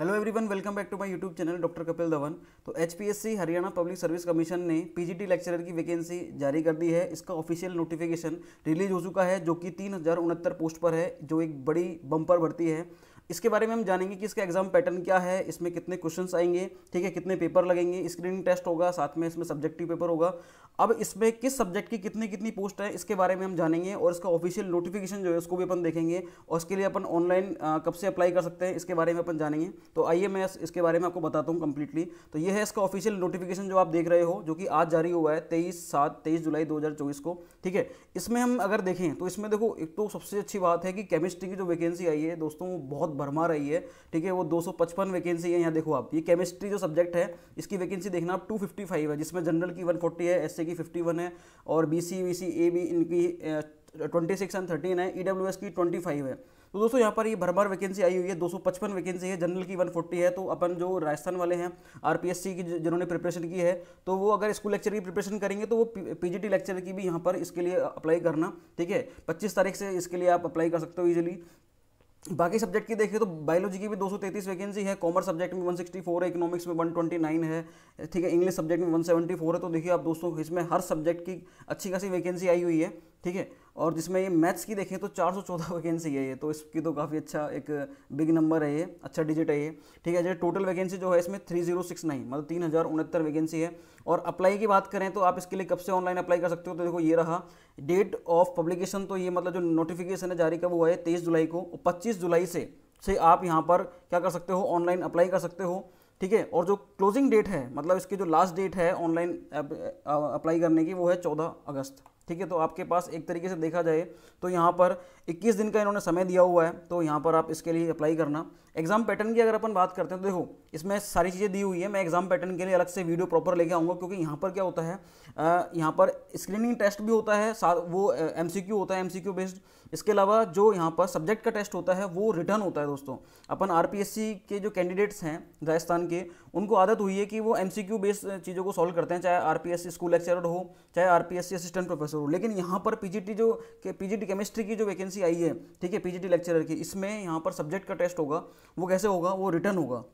hello everyone welcome back to my YouTube channel doctor Kapil Dhawan तो HPSC Haryana public service commission ने PGT lecturer की vacancy जारी कर दी है इसका ऑफिशियल नोटिफिकेशन रिलीज हो चुका है जो कि तीन पोस्ट पर है जो एक बड़ी बम्पर भर्ती है इसके बारे में हम जानेंगे कि इसका एग्जाम पैटर्न क्या है इसमें कितने क्वेश्चंस आएंगे ठीक है कितने पेपर लगेंगे स्क्रीनिंग टेस्ट होगा साथ में इसमें सब्जेक्टिव पेपर होगा अब इसमें किस सब्जेक्ट की कितनी कितनी पोस्ट है इसके बारे में हम जानेंगे और इसका ऑफिशियल नोटिफिकेशन जो है उसको भी अपन देखेंगे और उसके लिए अपन ऑनलाइन कब से अप्लाई कर सकते हैं इसके बारे में अपन जानेंगे तो आइए मैं इसके बारे में आपको बताता हूँ कंप्लीटली तो ये है इसका ऑफिशियल नोटिफिकेशन जो आप देख रहे हो जो कि आज जारी हुआ है तेईस सात तेईस जुलाई दो को ठीक है इसमें हम अगर देखें तो इसमें देखो एक तो सबसे अच्छी बात है कि केमिस्ट्री की जो वैकेंसी आई है दोस्तों बहुत भरमा रही है ठीक है वो 255 वैकेंसी है यहाँ देखो आप ये केमिस्ट्री जो सब्जेक्ट है इसकी वैकेंसी देखना आप 255 है जिसमें जनरल की वन है एससी की 51 है और वी सी ए बी इनकी ट्वेंटी सिक्स एंड थर्टीन है ई डब्ल्यू एस की ट्वेंटी फाइव है तो दोस्तों यहाँ पर ये भरमार वैकेंसी आई हुई है 255 वैकेंसी है जनरल की 140 है तो अपन जो राजस्थान वाले हैं आरपीएससी की जिन्होंने प्रिपरेशन की है तो वो अगर स्कूल लेक्चर की प्रिपरेशन करेंगे तो वो पीजीटी लेक्चर की भी यहाँ पर इसके लिए अप्लाई करना ठीक है 25 तारीख से इसके लिए आप अप्लाई कर सकते हो ईजिली बाकी सब्जेक्ट की देखिए तो बायोलॉजी की भी 233 वैकेंसी है कॉमर्स सब्जेक्ट में 164 है इकोनॉमिक्स में 129 है ठीक है इंग्लिश सब्जेक्ट में 174 है तो देखिए आप दोस्तों इसमें हर सब्जेक्ट की अच्छी खासी वैकेंसी आई हुई है ठीक है और जिसमें ये मैथ्स की देखें तो 414 वैकेंसी है ये तो इसकी तो काफ़ी अच्छा एक बिग नंबर है ये अच्छा डिजिट है ये ठीक है जैसे टोटल वैकेंसी जो है इसमें 3069 मतलब तीन हज़ार उनहत्तर वैकेंसी है और अप्लाई की बात करें तो आप इसके लिए कब से ऑनलाइन अप्लाई कर सकते हो तो देखो ये रहा डेट ऑफ पब्लिकेशन तो ये मतलब जो नोटिफिकेशन है जारी कब हुआ है तेईस जुलाई को पच्चीस जुलाई से से आप यहाँ पर क्या कर सकते हो ऑनलाइन अप्लाई कर सकते हो ठीक है और जो क्लोजिंग डेट है मतलब इसकी जो लास्ट डेट है ऑनलाइन अप्लाई करने की वो है चौदह अगस्त ठीक है तो आपके पास एक तरीके से देखा जाए तो यहाँ पर 21 दिन का इन्होंने समय दिया हुआ है तो यहाँ पर आप इसके लिए अप्लाई करना एग्जाम पैटर्न की अगर अपन बात करते हैं तो देखो इसमें सारी चीज़ें दी हुई है मैं एग्जाम पैटर्न के लिए अलग से वीडियो प्रॉपर लेके आऊँगा क्योंकि यहाँ पर क्या होता है यहाँ पर स्क्रीनिंग टेस्ट भी होता है वो एम होता है एम बेस्ड इसके अलावा जो यहाँ पर सब्जेक्ट का टेस्ट होता है वो रिटर्न होता है दोस्तों अपन आर के जो कैंडिडेट्स हैं राजस्थान के उनको आदत हुई है कि वो एम बेस्ड चीज़ों को सॉल्व करते हैं चाहे आर स्कूल लेक्चरर हो चाहे आर असिस्टेंट प्रोफेसर हो लेकिन यहाँ पर टी जो पी टी केमिस्ट्री की जो वैकेंसी आई है ठीक है पी टी लेक्चरर की इसमें यहाँ पर सब्जेक्ट का टेस्ट होगा वो कैसे होगा वो रिटर्न होगा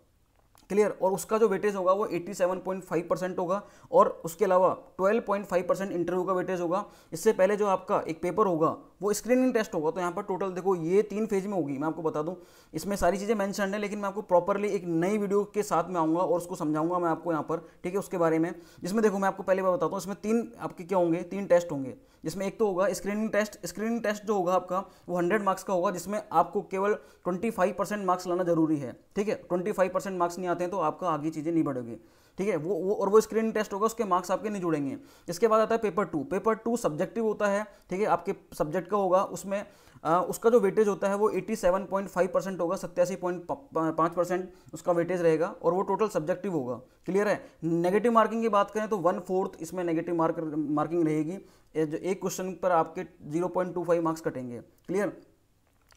क्लियर और उसका जो वेटेज होगा वो 87.5 परसेंट होगा और उसके अलावा 12.5 परसेंट इंटरव्यू का वेटेज होगा इससे पहले जो आपका एक पेपर होगा वो स्क्रीनिंग टेस्ट होगा तो यहाँ पर टोटल देखो ये तीन फेज में होगी मैं आपको बता दूँ इसमें सारी चीज़ें मैंशन है लेकिन मैं आपको प्रॉपरली एक नई वीडियो के साथ में आऊँगा और उसको समझाऊंगा मैं आपको यहाँ पर ठीक है उसके बारे में जिसमें देखो मैं आपको पहले बताता हूँ इसमें तीन आपके क्या होंगे तीन टेस्ट होंगे जिसमें एक तो होगा स्क्रीनिंग टेस्ट स्क्रीनिंग टेस्ट जो होगा आपका वो हंड्रेड मार्क्स का होगा जिसमें आपको केवल ट्वेंटी फाइव परसेंट मार्क्स लाना जरूरी है ठीक है ट्वेंटी फाइव परसेंट मार्क्स नहीं आते हैं तो आपका आगे चीज़ें नहीं बढ़ेगी ठीक है वो, वो और वो स्क्रीन टेस्ट होगा उसके मार्क्स आपके नहीं जुड़ेंगे इसके बाद आता है paper two paper two subjective होता है ठीक है आपके सब्जेक्ट का होगा उसमें आ, उसका जो वेटेज होता है वो 87.5 परसेंट होगा सत्यासी पॉइंट पाँच परसेंट उसका वेटेज रहेगा और वो टोटल सब्जेक्टिव होगा क्लियर है नेगेटिव मार्किंग की बात करें तो वन फोर्थ इसमें नेगेटिव मार्क मार्किंग रहेगी जो एक क्वेश्चन पर आपके जीरो मार्क्स कटेंगे क्लियर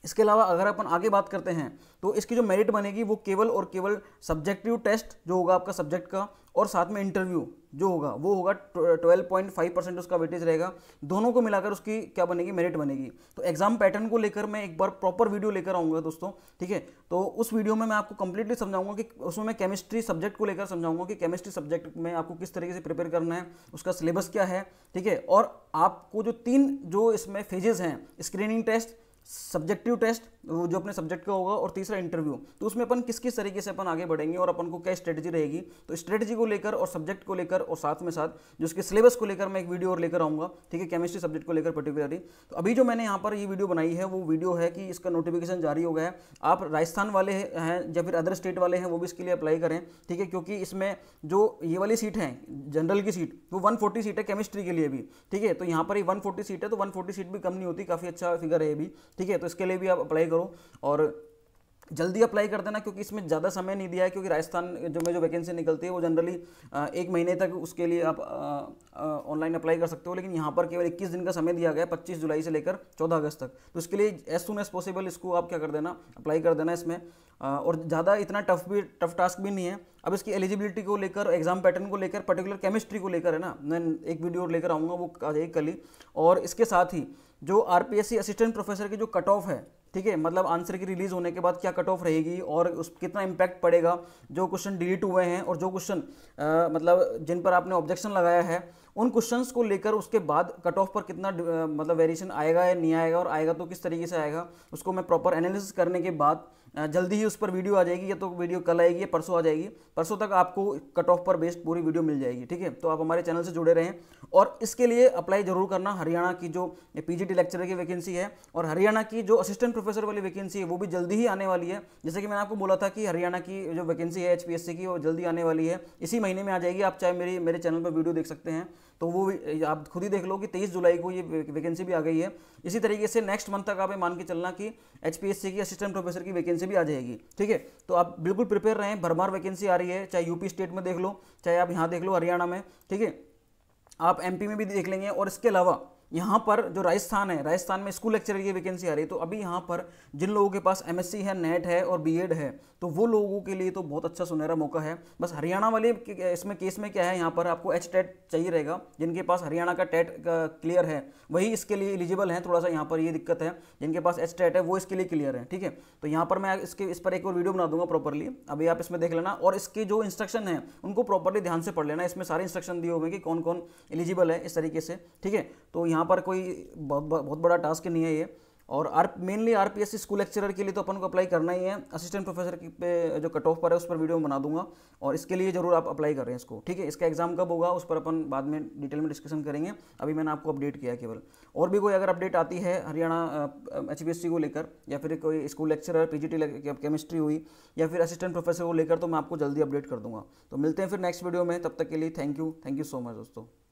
इसके अलावा अगर अपन आगे बात करते हैं तो इसकी जो मेरिट बनेगी वो केवल और केवल सब्जेक्टिव टेस्ट जो होगा आपका सब्जेक्ट का और साथ में इंटरव्यू जो होगा वो होगा ट्वेल्व पॉइंट फाइव परसेंट उसका वेटेज रहेगा दोनों को मिलाकर उसकी क्या बनेगी मेरिट बनेगी तो एग्जाम पैटर्न को लेकर मैं एक बार प्रॉपर वीडियो लेकर आऊँगा दोस्तों ठीक है तो उस वीडियो में मैं आपको कंप्लीटली समझाऊंगा कि उसमें मैं केमिस्ट्री सब्जेक्ट को लेकर समझाऊंगा कि केमिस्ट्री सब्जेक्ट में आपको किस तरीके से प्रिपेयर करना है उसका सिलेबस क्या है ठीक है और आपको जो तीन जो इसमें फेजेज हैं स्क्रीनिंग टेस्ट सब्जेक्टिव टेस्ट वो जो अपने सब्जेक्ट का होगा और तीसरा इंटरव्यू तो उसमें अपन किस किस तरीके से अपन आगे बढ़ेंगे और अपन को क्या स्ट्रेटजी रहेगी तो स्ट्रेटजी को लेकर और सब्जेक्ट को लेकर और साथ में साथ जो उसके सिलेबस को लेकर मैं एक वीडियो और लेकर आऊँगा ठीक है केमिस्ट्री सब्जेक्ट को लेकर पर्टिकुलरली तो अभी जो मैंने यहाँ पर ये वीडियो बनाई है वो वीडियो है कि इसका नोटिफिकेशन जारी हो गया है आप राजस्थान वाले हैं या फिर अदर स्टेट वाले हैं वो भी इसके लिए अप्लाई करें ठीक है क्योंकि इसमें जो ये वाली सीट है जनरल की सीट वो वन सीट है केमिस्ट्री के लिए भी ठीक है तो यहाँ पर ये वन सीट है तो वन सीट भी कम नहीं होती काफ़ी अच्छा फिगर है ये भी ठीक है तो इसके लिए भी आप अप्लाई करो और जल्दी अप्लाई कर देना क्योंकि इसमें ज़्यादा समय नहीं दिया है क्योंकि राजस्थान जो में जो वैकेंसी निकलती है वो जनरली एक महीने तक उसके लिए आप ऑनलाइन अप्लाई कर सकते हो लेकिन यहाँ पर केवल 21 दिन का समय दिया गया है 25 जुलाई से लेकर 14 अगस्त तक तो इसके लिए एज सुन एज पॉसिबल इसको आप क्या कर देना अप्लाई कर देना इसमें और ज़्यादा इतना टफ भी टफ टास्क भी नहीं है अब इसकी एलिजिबिलिटी को लेकर एग्जाम पैटर्न को लेकर पर्टिकुलर केमिस्ट्री को लेकर है ना मैं एक वीडियो लेकर आऊँगा वो आ जाएगी कल ही और इसके साथ ही जो आर असिस्टेंट प्रोफेसर की जो कट ऑफ है ठीक है मतलब आंसर की रिलीज होने के बाद क्या कट ऑफ रहेगी और उस कितना इम्पैक्ट पड़ेगा जो क्वेश्चन डिलीट हुए हैं और जो क्वेश्चन मतलब जिन पर आपने ऑब्जेक्शन लगाया है उन क्वेश्चंस को लेकर उसके बाद कट ऑफ पर कितना मतलब वेरिएशन आएगा या नहीं आएगा और आएगा तो किस तरीके से आएगा उसको मैं प्रॉपर एनालिसिस करने के बाद जल्दी ही उस पर वीडियो आ जाएगी या तो वीडियो कल आएगी या परसों आ जाएगी परसों तक आपको कट ऑफ पर बेस्ड पूरी वीडियो मिल जाएगी ठीक है तो आप हमारे चैनल से जुड़े रहें और इसके लिए अप्लाई जरूर करना हरियाणा की जो पीजीटी लेक्चर की वैकेंसी है और हरियाणा की जो असिस्टेंट प्रोफेसर वाली वैकेंसी है वो भी जल्दी ही आने वाली है जैसे कि मैंने आपको बोला था कि हरियाणा की जो वैकेंसी है एच की वो जल्दी आने वाली है इसी महीने में आ जाएगी आप चाहे मेरी मेरे चैनल पर वीडियो देख सकते हैं तो वो आप खुद ही देख लो कि तेईस जुलाई को ये वैकेंसी भी आ गई है इसी तरीके से नेक्स्ट मंथ तक आप मान के चलना कि एच की असिस्टेंट प्रोफेसर की वैकेंसी भी आ जाएगी ठीक है तो आप बिल्कुल प्रिपेयर रहें भरमार वैकेंसी आ रही है चाहे यूपी स्टेट में देख लो चाहे आप यहाँ देख लो हरियाणा में ठीक है आप एमपी में भी देख लेंगे और इसके अलावा यहाँ पर जो राजस्थान है राजस्थान में स्कूल लेक्चरर की वैकेंसी आ रही है तो अभी यहाँ पर जिन लोगों के पास एम है नेट e है और बी e है तो वो लोगों के लिए तो बहुत अच्छा सुनहरा मौका है बस हरियाणा वाले इसमें केस में क्या है यहाँ पर आपको एच टेट e चाहिए रहेगा जिनके पास हरियाणा का टेट क्लियर है वही इसके लिए एलिजिबल है थोड़ा सा यहाँ पर ये दिक्कत है जिनके पास एच टेट है वो इसके लिए क्लियर है ठीक है तो यहाँ पर मैं इसके इस पर एक और वीडियो बना दूंगा प्रॉपरली अभी आप इसमें देख लेना और इसके जो इंस्ट्रक्शन है उनको प्रॉपरली ध्यान से पढ़ लेना इसमें सारे इंस्ट्रक्शन दिए हुए कि कौन कौन एलिजिबल है इस तरीके से ठीक है तो यहाँ यहाँ पर कोई बहुत बड़ा टास्क नहीं है ये और R mainly R P S C school lecturer के लिए तो अपन को अप्लाई करना ही है असिस्टेंट प्रोफेसर पे जो कट ऑफ पर है उस पर वीडियो बना दूंगा और इसके लिए जरूर आप अप्लाई कर रहे हैं इसको ठीक है इसका एग्जाम कब होगा उस पर अपन बाद में डिटेल में डिस्कशन करेंगे अभी मैंने आपको अपडेट किया केवल और भी कोई अगर अपडेट आती है हरियाणा एच को लेकर या फिर कोई school lecturer P G chemistry हुई या फिर असिस्टेंट प्रोफेसर को लेकर तो मैं आपको जल्दी अपडेट कर दूंगा तो मिलते हैं फिर नेक्स्ट वीडियो में तब तक के लिए thank you thank you so much दोस्तों